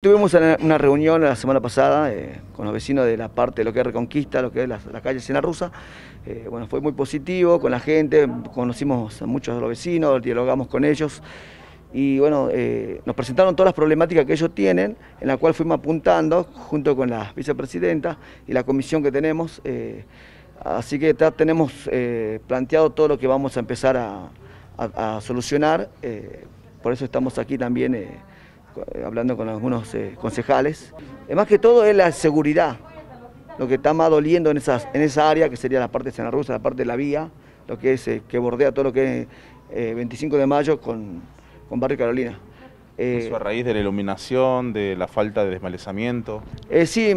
Tuvimos una reunión la semana pasada eh, con los vecinos de la parte de lo que es Reconquista, lo que es la, calle Sena Rusa. Eh, bueno, fue muy positivo con la gente, conocimos a muchos de los vecinos, dialogamos con ellos y bueno, eh, nos presentaron todas las problemáticas que ellos tienen, en la cual fuimos apuntando junto con la vicepresidenta y la comisión que tenemos. así que tenemos planteado todo lo que vamos a empezar a solucionar, por eso estamos aquí también eh, hablando con algunos eh, concejales. más que todo es la seguridad, lo que está más doliendo en, esas, en esa área, que sería la parte de Santa Rusa, la parte de la vía, lo que, es, eh, que bordea todo lo que es 25 de mayo con, Barrio Carolina. ¿Eso a raíz de la iluminación, de la falta de desmalezamiento? sí,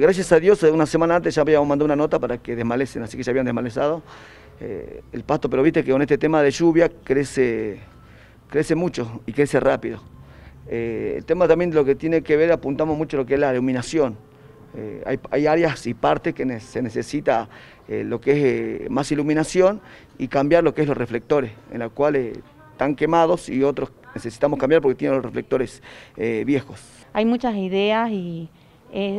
gracias a Dios, una semana antes ya habíamos mandado una nota para que desmalecen, así que ya habían desmalezado el pasto, pero viste que con este tema de lluvia crece, crece mucho y crece rápido. Eh, el tema también de lo que tiene que ver, apuntamos mucho lo que es la iluminación. Eh, hay, áreas y partes que se necesita eh, lo que es más iluminación y cambiar lo que es los reflectores, en los cuales están quemados y otros necesitamos cambiar porque tienen los reflectores viejos. Hay muchas ideas y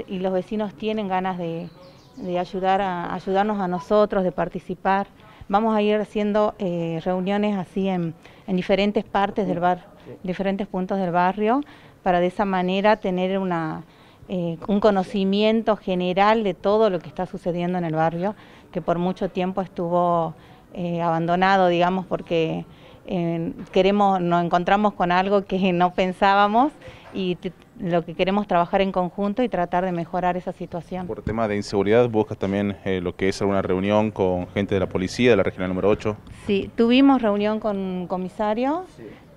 los vecinos tienen ganas de, de ayudar a, ayudarnos a nosotros, de participar. Vamos a ir haciendo eh, reuniones así en, diferentes partes del barrio... diferentes puntos del barrio, para de esa manera tener una, eh, un conocimiento general de todo lo que está sucediendo en el barrio, que por mucho tiempo estuvo eh, abandonado, digamos, porque queremos, nos encontramos con algo que no pensábamos y lo que queremos trabajar en conjunto y tratar de mejorar esa situación. Por tema de inseguridad, ¿buscas también eh, lo que es alguna reunión con gente de la policía de la región número 8? Sí, tuvimos reunión con un comisario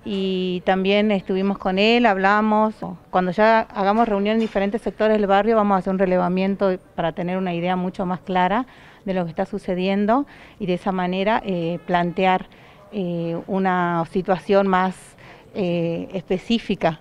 y también estuvimos con él, hablamos. Cuando ya hagamos reunión en diferentes sectores del barrio, vamos a hacer un relevamiento para tener una idea mucho más clara de lo que está sucediendo y de esa manera eh, plantear eh, una situación más específica.